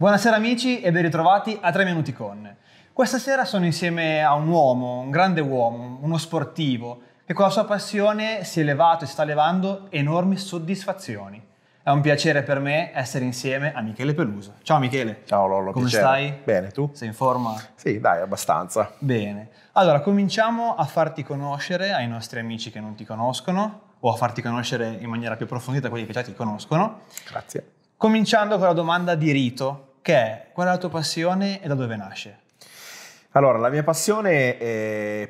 Buonasera amici e ben ritrovati a 3 minuti con. Questa sera sono insieme a un uomo, un grande uomo, uno sportivo, che con la sua passione si è levato e sta levando enormi soddisfazioni. È un piacere per me essere insieme a Michele Peluso. Ciao Michele. Ciao Lollo. Come piacere. stai? Bene, tu? Sei in forma? Sì, dai, abbastanza. Bene. Allora, cominciamo a farti conoscere ai nostri amici che non ti conoscono o a farti conoscere in maniera più approfondita quelli che già ti conoscono. Grazie. Cominciando con la domanda di rito. Che è? Qual è la tua passione e da dove nasce? Allora, la mia passione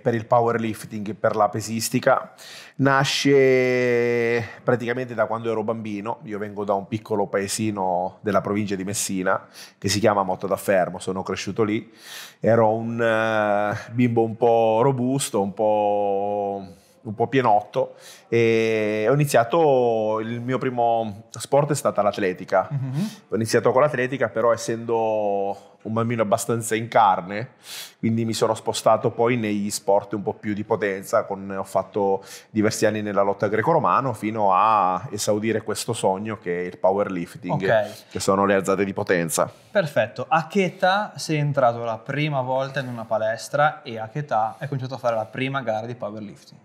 per il powerlifting e per la pesistica nasce praticamente da quando ero bambino. Io vengo da un piccolo paesino della provincia di Messina che si chiama Motta da Fermo, sono cresciuto lì. Ero un eh, bimbo un po' robusto, un po' un po' pienotto e ho iniziato, il mio primo sport è stata l'atletica. Mm-hmm. Ho iniziato con l'atletica però essendo un bambino abbastanza in carne, quindi mi sono spostato poi negli sport un po' più di potenza, con, ho fatto diversi anni nella lotta greco-romano fino a esaudire questo sogno che è il powerlifting, okay. che sono le alzate di potenza. Perfetto, a che età sei entrato la prima volta in una palestra e a che età hai cominciato a fare la prima gara di powerlifting?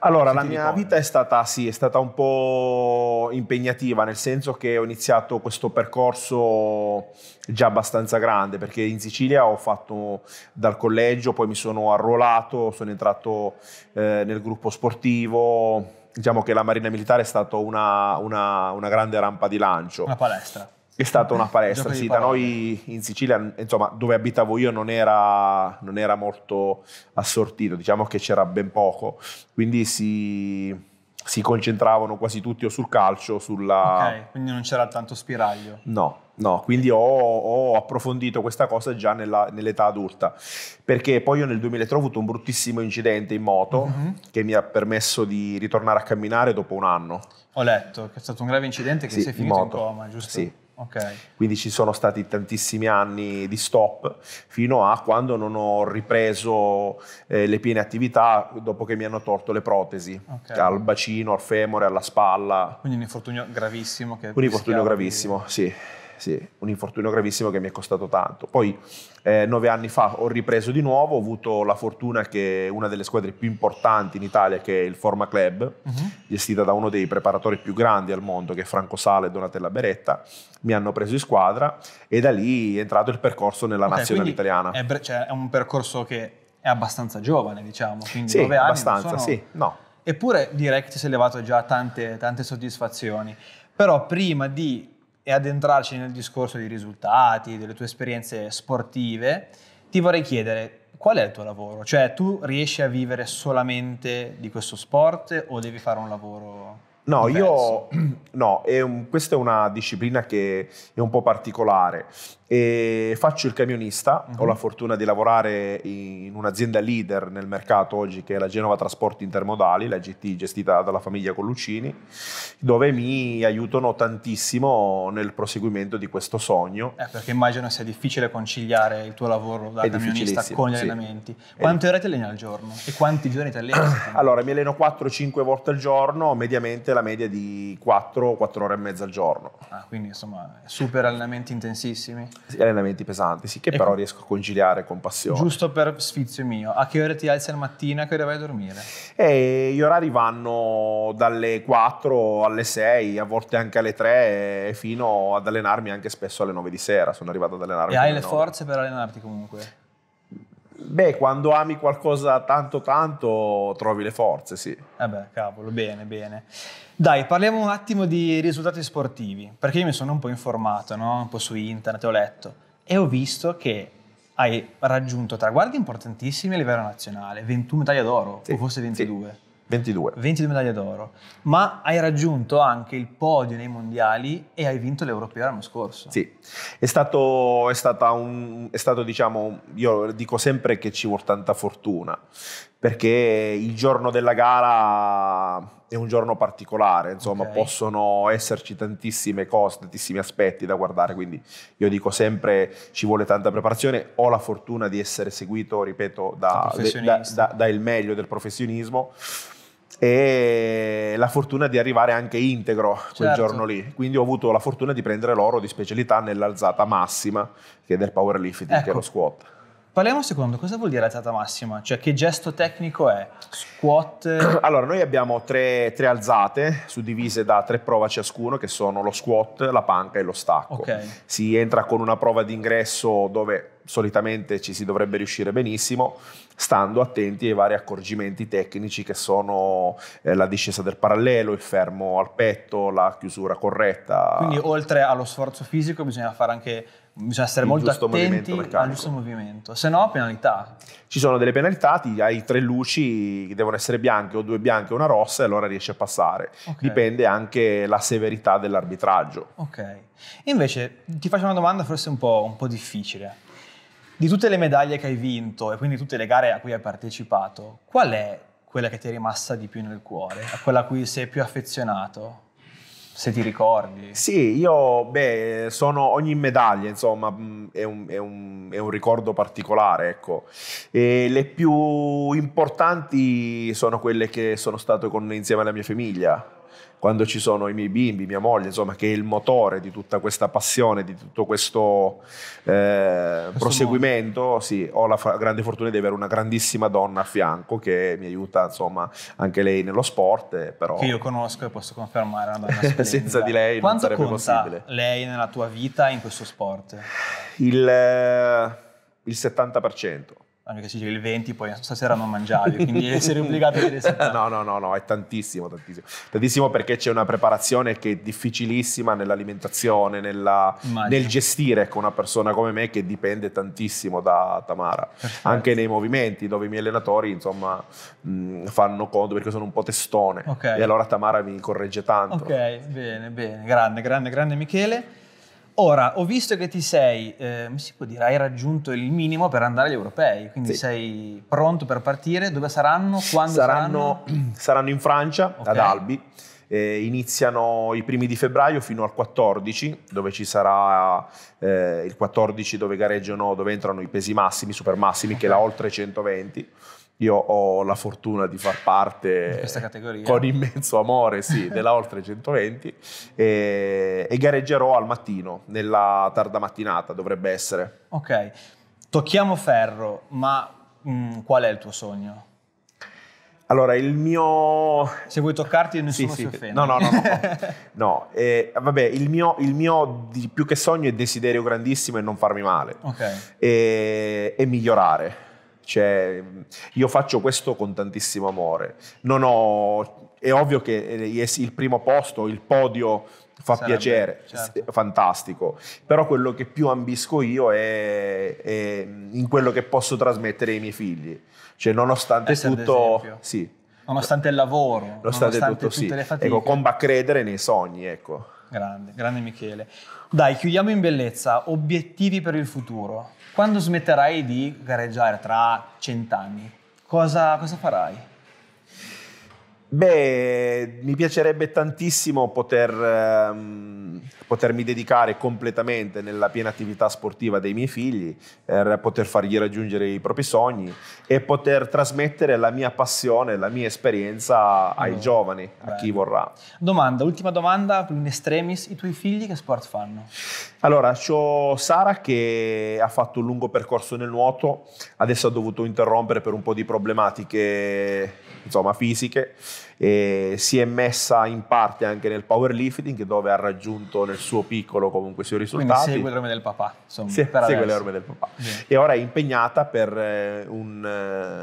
Allora, la mia vita è stata, sì, è stata un po' impegnativa, nel senso che ho iniziato questo percorso già abbastanza grande, perché in Sicilia ho fatto dal collegio, poi mi sono arruolato, sono entrato eh, nel gruppo sportivo, diciamo che la Marina Militare è stata una, una, una grande rampa di lancio. Una palestra è stata una palestra, sì, da noi in Sicilia, insomma, dove abitavo io non era, non era molto assortito, diciamo che c'era ben poco, quindi si si concentravano quasi tutti o sul calcio sulla... Ok, quindi non c'era tanto spiraglio. No, no, quindi ho, ho approfondito questa cosa già nella, nell'età adulta, perché poi io nel 2003 ho avuto un bruttissimo incidente in moto mm-hmm. che mi ha permesso di ritornare a camminare dopo un anno. Ho letto che è stato un grave incidente che sì, sei finito in, in coma, giusto? Sì, Okay. Quindi ci sono stati tantissimi anni di stop fino a quando non ho ripreso eh, le piene attività dopo che mi hanno tolto le protesi okay. al bacino, al femore, alla spalla. Quindi un infortunio gravissimo. un infortunio gravissimo, di... sì sì, un infortunio gravissimo che mi è costato tanto. Poi eh, nove anni fa ho ripreso di nuovo, ho avuto la fortuna che una delle squadre più importanti in Italia, che è il Forma Club, uh-huh. gestita da uno dei preparatori più grandi al mondo, che è Franco Sale e Donatella Beretta, mi hanno preso in squadra e da lì è entrato il percorso nella okay, nazionale italiana. È, bre- cioè, è, un percorso che è abbastanza giovane, diciamo, quindi sì, nove anni abbastanza, sono... sì, no. Eppure direi che ti sei levato già tante, tante soddisfazioni. Però prima di e addentrarci nel discorso dei risultati, delle tue esperienze sportive, ti vorrei chiedere qual è il tuo lavoro? Cioè tu riesci a vivere solamente di questo sport o devi fare un lavoro? No, diverso? io no, è un, questa è una disciplina che è un po' particolare. E faccio il camionista, uh-huh. ho mhm. la fortuna di lavorare in un'azienda leader nel mercato oggi che è la Genova Trasporti Intermodali, la GT gestita dalla famiglia Collucini, dove mi aiutano tantissimo nel proseguimento di questo sogno. Eh, perché immagino sia difficile conciliare il tuo lavoro da è camionista con gli sì. allenamenti. Quante è... ore ti alleni al giorno e quanti giorni ti alleni? allora, mi alleno 4-5 volte al giorno, mediamente la media di 4-4 ore e mezza al giorno. Ah, quindi insomma super allenamenti intensissimi allenamenti pesanti, sì, che e ecco. però com- riesco a conciliare con passione. Giusto per sfizio mio, a che ore ti alzi la mattina, a che ore vai a dormire? E eh, gli orari vanno dalle 4 alle 6, a volte anche alle 3, eh, fino ad allenarmi anche spesso alle 9 di sera. Sono arrivato ad allenarmi. E hai le 9. forze per allenarti comunque? Beh, quando ami qualcosa tanto tanto trovi le forze, sì. Eh cavolo, bene, bene. Dai, parliamo un attimo di risultati sportivi, perché io mi sono un po' informato, no? Un po' su internet, ho letto, e ho visto che hai raggiunto traguardi importantissimi a livello nazionale, 21 medaglie d'oro, sì. o forse 22. Sì. 22. 22 medaglie d'oro, ma hai raggiunto anche il podio nei mondiali e hai vinto l'Europeo l'anno scorso. Sì, è stato, è stata un, è stato diciamo, io dico sempre che ci vuole tanta fortuna, perché il giorno della gara è un giorno particolare, insomma okay. possono esserci tantissime cose, tantissimi aspetti da guardare, quindi io dico sempre ci vuole tanta preparazione, ho la fortuna di essere seguito, ripeto, da, da, da, dal meglio del professionismo e la fortuna di arrivare anche integro quel certo. giorno lì. Quindi ho avuto la fortuna di prendere l'oro di specialità nell'alzata massima, che è del powerlifting, ecco. che è lo ecco. squat. Parliamo un secondo, cosa vuol dire alzata massima? Cioè che gesto tecnico è? Squat? Allora, noi abbiamo tre, tre alzate suddivise da tre prove ciascuno che sono lo squat, la panca e lo stacco. Okay. Si entra con una prova d'ingresso dove solitamente ci si dovrebbe riuscire benissimo, stando attenti ai vari accorgimenti tecnici che sono eh, la discesa del parallelo, il fermo al petto, la chiusura corretta. Quindi oltre allo sforzo fisico bisogna fare anche bisogna essere il molto attenti al giusto movimento, se no penalità. Ci sono delle penalità, ti hai tre luci che devono essere bianche o due bianche e una rossa e allora riesci a passare. Okay. Dipende anche la severità dell'arbitraggio. Ok, invece ti faccio una domanda forse un po', un po' difficile. Di tutte le medaglie che hai vinto e quindi tutte le gare a cui hai partecipato, qual è quella che ti è rimasta di più nel cuore, a quella a cui sei più affezionato? se ti ricordi. Sì, io, beh, sono ogni medaglia, insomma, mm, è un, è un, è un ricordo particolare, ecco. E le più importanti sono quelle che sono stato con, insieme alla mia famiglia, quando ci sono i miei bimbi, mia moglie, insomma, che è il motore di tutta questa passione, di tutto questo, eh, questo proseguimento, sì, ho la fa- grande fortuna di avere una grandissima donna a fianco che mi aiuta, insomma, anche lei nello sport. Eh, però... Che io conosco e posso confermare, una donna Senza di lei Quanto non sarebbe conta possibile. lei nella tua vita in questo sport? Il, eh, il 70% anche che si dice il 20, poi stasera non mangiavi, quindi essere obbligato a dire sempre. No, no, no, no, è tantissimo, tantissimo. Tantissimo perché c'è una preparazione che è difficilissima nell'alimentazione, nella, nel gestire con una persona come me che dipende tantissimo da Tamara. Perfetto. Anche nei movimenti, dove i miei allenatori, insomma, mh, fanno conto perché sono un po' testone. Okay. E allora Tamara mi corregge tanto. Ok, bene, bene, grande, grande, grande Michele. Ora, ho visto che ti sei, eh, si può dire, hai raggiunto il minimo per andare agli europei, quindi sì. sei pronto per partire. Dove saranno? Quando saranno? Saranno, saranno in Francia, okay. ad Albi. Eh, iniziano i primi di febbraio fino al 14, dove ci sarà eh, il 14 dove gareggiano, dove entrano i pesi massimi, super massimi, okay. che è la oltre 120 io ho la fortuna di far parte con immenso amore sì, della Oltre 120 e, e, gareggerò al mattino, nella tarda mattinata dovrebbe essere. Ok, tocchiamo ferro, ma mh, mm, qual è il tuo sogno? Allora, il mio... Se vuoi toccarti nessuno sì, si sì. offende. No, no, no. no. no eh, vabbè, il mio, il mio più che sogno è desiderio grandissimo è non farmi male. Ok. e migliorare cioè, io faccio questo con tantissimo amore. Ho, è ovvio che eh, il primo posto, il podio fa Sarebbe, piacere, certo. fantastico, però quello che più ambisco io è, è, in quello che posso trasmettere ai miei figli. Cioè, nonostante Questo tutto... Sì, nonostante il lavoro, nonostante, nonostante tutto, tutte sì. le fatiche. Ecco, comba a credere nei sogni, ecco. Grande, grande Michele. Dai, chiudiamo in bellezza. Obiettivi per il futuro. Quando smetterai di gareggiare tra cent'anni? Cosa, cosa farai? Beh, mi piacerebbe tantissimo poter, ehm, potermi dedicare completamente nella piena attività sportiva dei miei figli, eh, poter fargli raggiungere i propri sogni e poter trasmettere la mia passione, la mia esperienza ai allora, mm. giovani, beh. a chi vorrà. Domanda, ultima domanda, in estremis, i tuoi figli che sport fanno? Allora, ho Sara che ha fatto un lungo percorso nel nuoto, adesso ha dovuto interrompere per un po' di problematiche insomma, fisiche eh, si è messa in parte anche nel powerlifting dove ha raggiunto nel suo piccolo comunque i suoi risultati. Quindi segue le orme del papà. Insomma, Se, segue adesso. le orme del papà. Sì. E ora è impegnata per eh, un,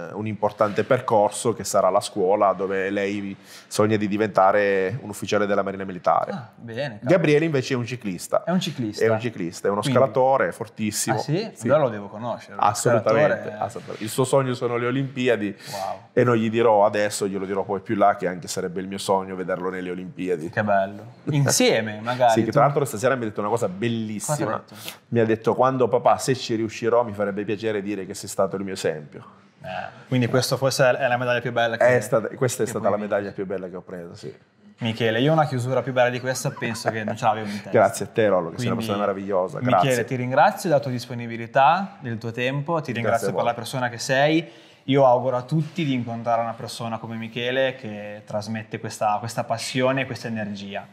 eh, un, importante percorso che sarà la scuola dove lei sogna di diventare un ufficiale della Marina Militare. Ah, bene, Gabriele invece è un ciclista. È un ciclista. È un ciclista, è uno Quindi. scalatore fortissimo. Ah sì? sì. Allora lo devo conoscere. Assolutamente, eh. assolutamente. Il suo sogno sono le Olimpiadi wow. e non gli dirò adesso, glielo dirò poi più là là, che anche sarebbe il mio sogno vederlo nelle Olimpiadi. Che bello. Insieme, magari. sì, che tra l'altro stasera mi ha detto una cosa bellissima. Mi ha detto quando papà, se ci riuscirò, mi farebbe piacere dire che sei stato il mio esempio. Eh, quindi questa forse è la medaglia più bella che è stata, Questa è stata la medaglia più bella che ho preso, sì. Michele, io una chiusura più bella di questa penso che non ce l'avevo in testa. Grazie a te Rollo, che Quindi, sei una persona meravigliosa. Grazie. Michele, ti ringrazio della tua disponibilità, del tuo tempo, ti ringrazio per la persona che sei io auguro a tutti di incontrare una persona come Michele che trasmette questa, questa passione, questa energia.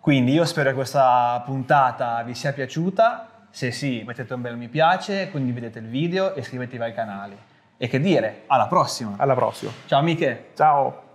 Quindi io spero che questa puntata vi sia piaciuta, se sì mettete un bel mi piace, condividete il video e iscrivetevi al canale. E che dire, alla prossima! Alla prossima! Ciao Michele! Ciao!